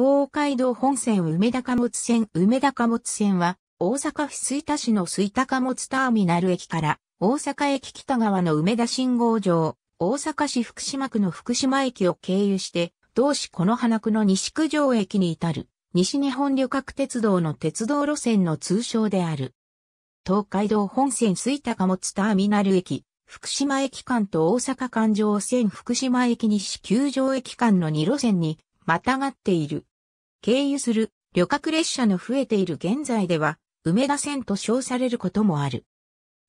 東海道本線梅田貨物線梅田貨物線は、大阪府吹田市の吹田貨物ターミナル駅から、大阪駅北側の梅田信号場、大阪市福島区の福島駅を経由して、同市この花区の西九条駅に至る、西日本旅客鉄道の鉄道路線の通称である。東海道本線吹田貨物ターミナル駅、福島駅間と大阪環状線福島駅西九条駅間の2路線に、またがっている。経由する旅客列車の増えている現在では、梅田線と称されることもある。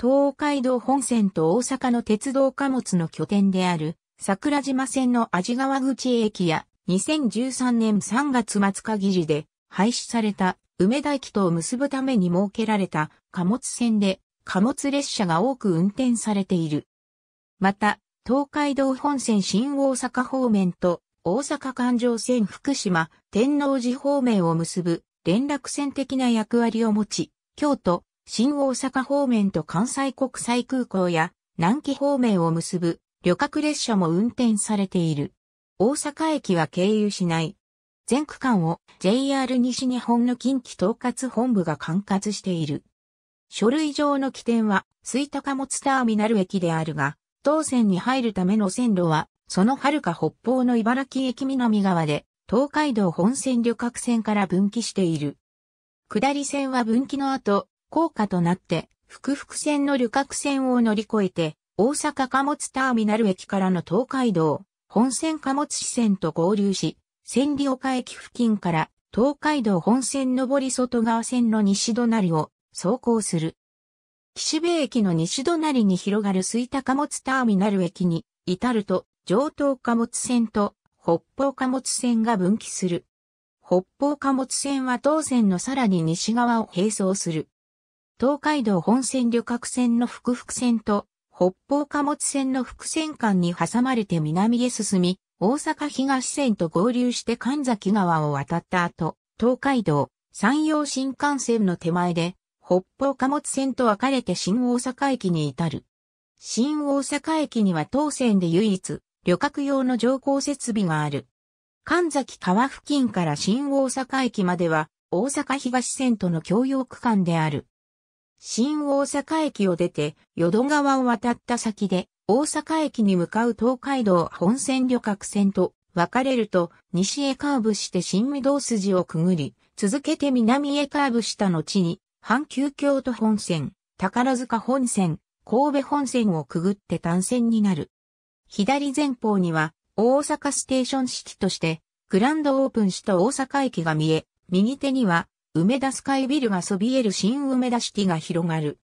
東海道本線と大阪の鉄道貨物の拠点である桜島線の味川口駅や2013年3月末限りで廃止された梅田駅とを結ぶために設けられた貨物線で貨物列車が多く運転されている。また、東海道本線新大阪方面と大阪環状線福島、天王寺方面を結ぶ連絡線的な役割を持ち、京都、新大阪方面と関西国際空港や南紀方面を結ぶ旅客列車も運転されている。大阪駅は経由しない。全区間を JR 西日本の近畿統括本部が管轄している。書類上の起点は、水田貨物ターミナル駅であるが、当線に入るための線路は、その遥か北方の茨城駅南側で、東海道本線旅客船から分岐している。下り線は分岐の後、高架となって、福々線の旅客船を乗り越えて、大阪貨物ターミナル駅からの東海道、本線貨物支線と合流し、千里岡駅付近から東海道本線上り外側線の西隣を走行する。岸辺駅の西隣に広がる吹田貨物ターミナル駅に至ると上東貨物線と北方貨物線が分岐する。北方貨物線は東線のさらに西側を並走する。東海道本線旅客船の複々線と北方貨物線の複線間に挟まれて南へ進み、大阪東線と合流して神崎川を渡った後、東海道、山陽新幹線の手前で、北方貨物線と分かれて新大阪駅に至る。新大阪駅には東線で唯一、旅客用の乗降設備がある。神崎川付近から新大阪駅までは、大阪東線との共用区間である。新大阪駅を出て、淀川を渡った先で、大阪駅に向かう東海道本線旅客線と分かれると、西へカーブして新御堂筋をくぐり、続けて南へカーブした後に、阪急京都本線、宝塚本線、神戸本線をくぐって単線になる。左前方には、大阪ステーション式として、グランドオープン市と大阪駅が見え、右手には、梅田スカイビルがそびえる新梅田シティが広がる。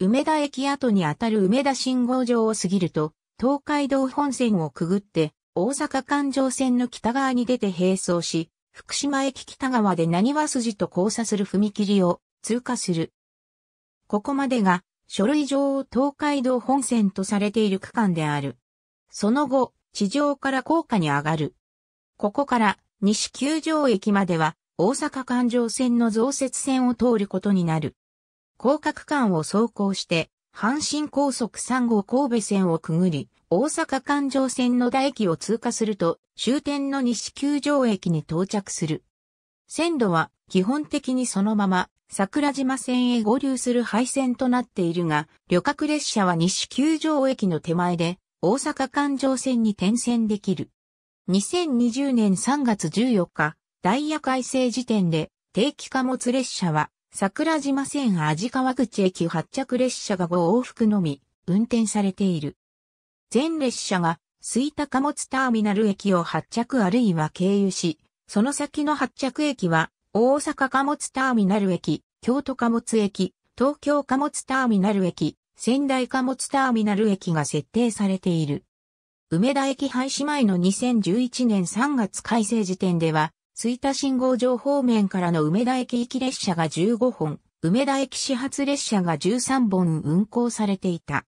梅田駅跡にあたる梅田信号場を過ぎると、東海道本線をくぐって、大阪環状線の北側に出て並走し、福島駅北側で何は筋と交差する踏切を通過する。ここまでが、書類上東海道本線とされている区間である。その後、地上から高架に上がる。ここから西九条駅までは大阪環状線の増設線を通ることになる。高架区間を走行して、阪神高速3号神戸線をくぐり、大阪環状線の台駅を通過すると、終点の西九条駅に到着する。線路は基本的にそのまま桜島線へ合流する廃線となっているが、旅客列車は西九条駅の手前で大阪環状線に転線できる。2020年3月14日、ダイヤ改正時点で、定期貨物列車は、桜島線味川口駅発着列車が5往復のみ、運転されている。全列車が、吹田貨物ターミナル駅を発着あるいは経由し、その先の発着駅は、大阪貨物ターミナル駅、京都貨物駅、東京貨物ターミナル駅、仙台貨物ターミナル駅が設定されている。梅田駅廃止前の2011年3月改正時点では、追田信号場方面からの梅田駅行き列車が15本、梅田駅始発列車が13本運行されていた。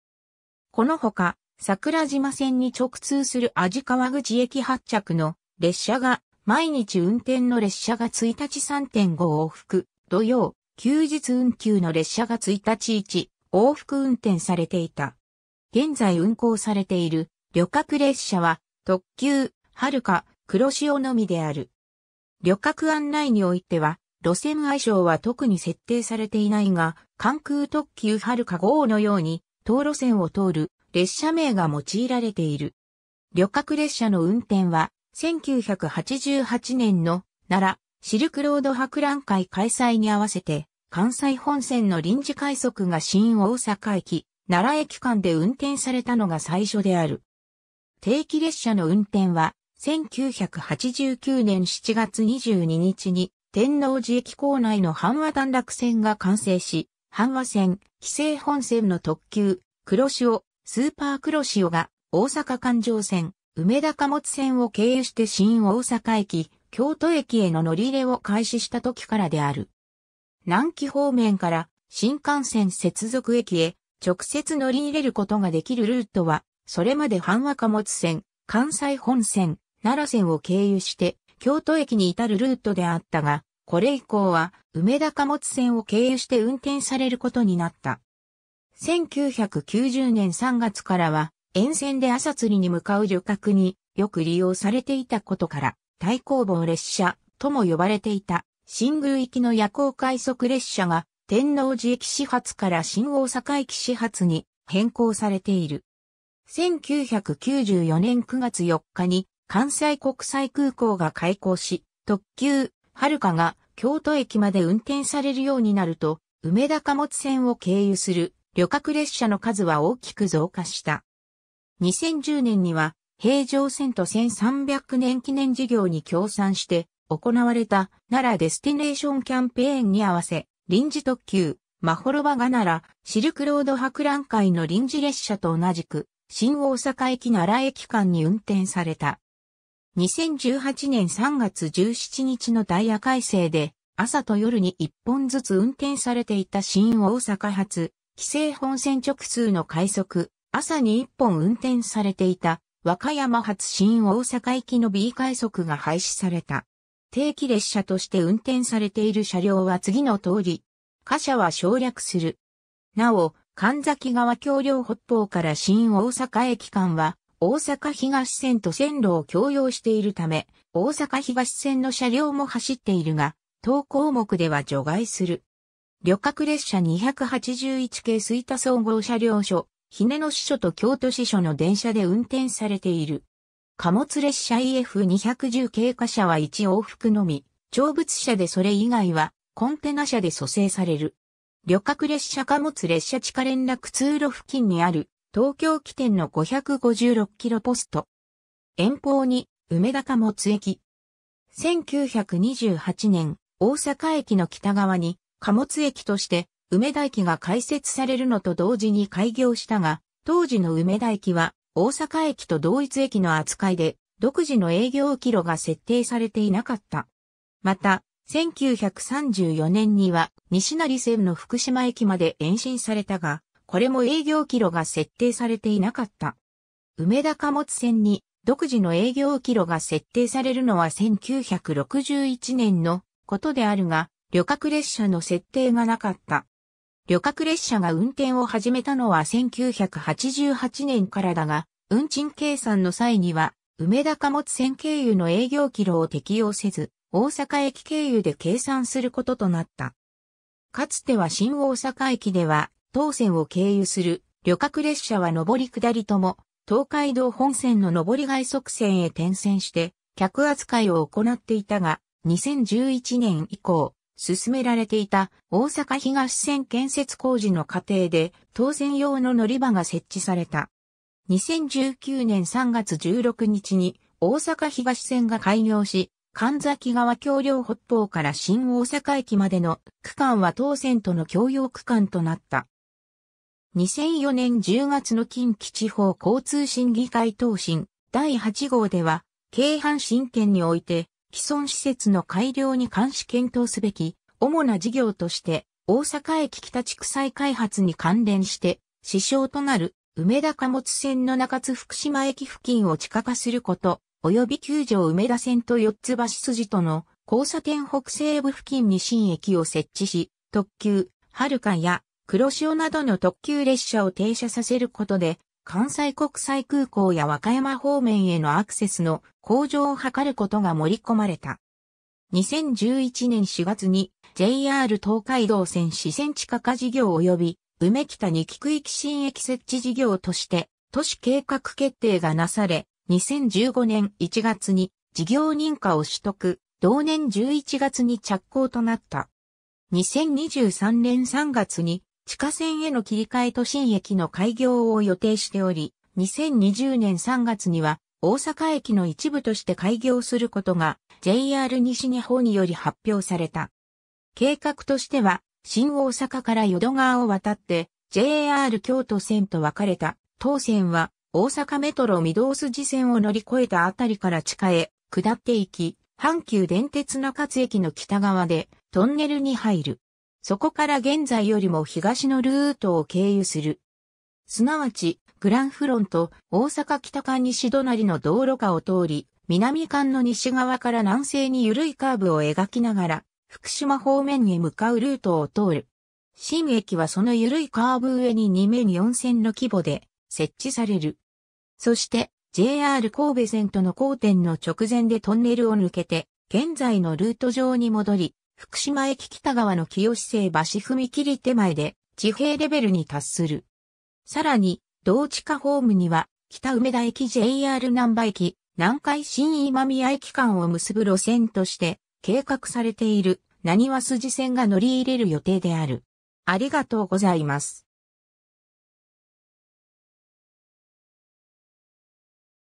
このほか、桜島線に直通する味川口駅発着の列車が、毎日運転の列車が1日3.5往復、土曜、休日運休の列車が1日1、往復運転されていた。現在運行されている旅客列車は特急、はるか、黒潮のみである。旅客案内においては、路線愛称は特に設定されていないが、関空特急はるか号のように、当路線を通る列車名が用いられている。旅客列車の運転は、1988年の奈良シルクロード博覧会開催に合わせて、関西本線の臨時快速が新大阪駅、奈良駅間で運転されたのが最初である。定期列車の運転は、1989年7月22日に、天王寺駅構内の阪和段落線が完成し、阪和線、紀勢本線の特急、黒潮、スーパー黒潮が、大阪環状線、梅田貨物線を経由して新大阪駅、京都駅への乗り入れを開始した時からである。南紀方面から新幹線接続駅へ直接乗り入れることができるルートは、それまで阪和貨物線、関西本線、奈良線を経由して、京都駅に至るルートであったが、これ以降は、梅田貨物線を経由して運転されることになった。1990年3月からは、沿線で朝釣りに向かう旅客によく利用されていたことから、対抗棒列車とも呼ばれていた。新宮行きの夜行快速列車が天王寺駅始発から新大阪駅始発に変更されている。1994年9月4日に関西国際空港が開港し、特急、はるかが京都駅まで運転されるようになると、梅田貨物線を経由する旅客列車の数は大きく増加した。2010年には平常線と1300年記念事業に協賛して行われた奈良デスティネーションキャンペーンに合わせ、臨時特急、マホロバガ奈良、シルクロード博覧会の臨時列車と同じく、新大阪駅奈良駅間に運転された。2018年3月17日のダイヤ改正で、朝と夜に1本ずつ運転されていた新大阪発、規制本線直通の快速、朝に1本運転されていた、和歌山発新大阪行きの B 快速が廃止された。定期列車として運転されている車両は次の通り、貨車は省略する。なお、神崎川橋梁北方から新大阪駅間は、大阪東線と線路を共用しているため、大阪東線の車両も走っているが、当項目では除外する。旅客列車281系吹田総合車両所、日根野支所と京都支所の電車で運転されている。貨物列車 EF210 経過車は1往復のみ、長物車でそれ以外はコンテナ車で蘇生される。旅客列車貨物列車地下連絡通路付近にある東京起点の556キロポスト。遠方に梅田貨物駅。1928年、大阪駅の北側に貨物駅として梅田駅が開設されるのと同時に開業したが、当時の梅田駅は大阪駅と同一駅の扱いで、独自の営業キロが設定されていなかった。また、1934年には西成線の福島駅まで延伸されたが、これも営業キロが設定されていなかった。梅田貨物線に独自の営業キロが設定されるのは1961年のことであるが、旅客列車の設定がなかった。旅客列車が運転を始めたのは1988年からだが、運賃計算の際には、梅田貨物線経由の営業キロを適用せず、大阪駅経由で計算することとなった。かつては新大阪駅では、当線を経由する旅客列車は上り下りとも、東海道本線の上り外側線へ転線して、客扱いを行っていたが、2011年以降、進められていた大阪東線建設工事の過程で当選用の乗り場が設置された。2019年3月16日に大阪東線が開業し、神崎川橋梁北方から新大阪駅までの区間は当線との共用区間となった。2004年10月の近畿地方交通審議会答申第8号では、京阪新県において既存施設の改良に関し検討すべき、主な事業として、大阪駅北地区再開発に関連して、支障となる梅田貨物線の中津福島駅付近を地下化すること、及び九条梅田線と四つ橋筋との交差点北西部付近に新駅を設置し、特急、はるかや黒潮などの特急列車を停車させることで、関西国際空港や和歌山方面へのアクセスの向上を図ることが盛り込まれた。2011年4月に JR 東海道線四川地下化事業及び梅北に菊池新駅設置事業として都市計画決定がなされ、2015年1月に事業認可を取得、同年11月に着工となった。2023年3月に地下線への切り替え都心駅の開業を予定しており、2020年3月には大阪駅の一部として開業することが JR 西日本により発表された。計画としては、新大阪から淀川を渡って JR 京都線と分かれた当線は大阪メトロ御堂筋線を乗り越えたあたりから地下へ下っていき、阪急電鉄中津駅の北側でトンネルに入る。そこから現在よりも東のルートを経由する。すなわち、グランフロンと大阪北間西隣の道路下を通り、南間の西側から南西に緩いカーブを描きながら、福島方面に向かうルートを通る。新駅はその緩いカーブ上に2面4線の規模で設置される。そして JR 神戸線との交点の直前でトンネルを抜けて、現在のルート上に戻り、福島駅北側の清瀬橋踏切手前で地平レベルに達する。さらに、同地下ホームには、北梅田駅 JR 南波駅、南海新今宮駅間を結ぶ路線として計画されている、何は筋線が乗り入れる予定である。ありがとうございます。